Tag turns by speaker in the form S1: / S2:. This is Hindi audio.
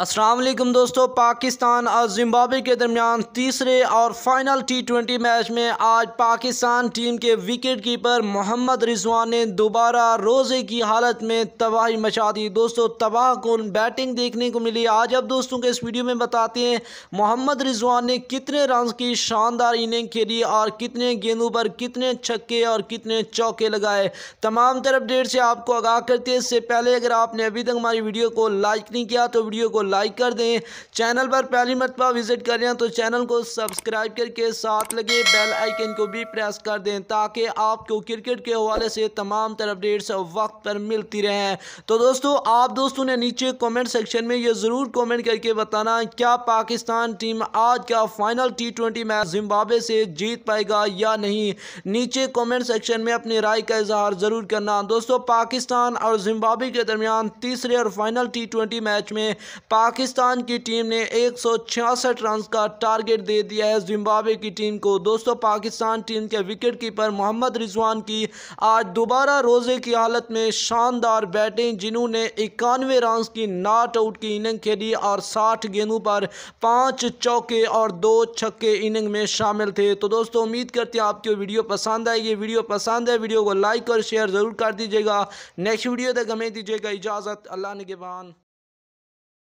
S1: असलम दोस्तों पाकिस्तान और जिम्बाब्वे के दरमियान तीसरे और फाइनल टी ट्वेंटी मैच में आज पाकिस्तान टीम के विकेट कीपर मोहम्मद रिजवान ने दोबारा रोज़े की हालत में तबाही मचा दी दोस्तों तबाह कौन बैटिंग देखने को मिली आज अब दोस्तों के इस वीडियो में बताते हैं मोहम्मद रिजवान ने कितने रन की शानदार इनिंग खेली और कितने गेंदों पर कितने छक्के और कितने चौके लगाए तमाम तरफ डेट से आपको आगाह करते हैं इससे पहले अगर आपने अभी तक हमारी वीडियो को लाइक नहीं किया तो वीडियो को लाइक कर दें चैनल पर पहली मरतबा विज़िट करें तो चैनल को सब्सक्राइब करके साथ लगे बेल आइकन को भी प्रेस कर दें ताकि आपको क्रिकेट के हवाले से तमाम तर अपडेट्स वक्त पर मिलती रहें तो दोस्तों आप दोस्तों ने नीचे कमेंट सेक्शन में ये ज़रूर कमेंट करके बताना क्या पाकिस्तान टीम आज का final T twenty match Zimbabwe से जीत पाएगा या नहीं नीचे कॉमेंट सेक्शन में अपनी राय का इजहार ज़रूर करना दोस्तों पाकिस्तान और जिम्बाबे के दरमियान तीसरे और फाइनल टी ट्वेंटी मैच में पाकिस्तान की टीम ने एक रन का टारगेट दे दिया है जिम्बाब्वे की टीम को दोस्तों पाकिस्तान टीम के विकेट कीपर मोहम्मद रिजवान की आज दोबारा रोज़े की हालत में शानदार बैटिंग जिन्होंने इक्यानवे रन की नॉट आउट की इनिंग खेली और साठ गेंदों पर पाँच चौके और दो छक्के इनिंग में शामिल थे तो दोस्तों उम्मीद करते हैं आपकी वीडियो पसंद ये वीडियो पसंद है वीडियो को लाइक और शेयर ज़रूर कर दीजिएगा नेक्स्ट वीडियो तक हमें दीजिएगा इजाज़त अल्लाह ने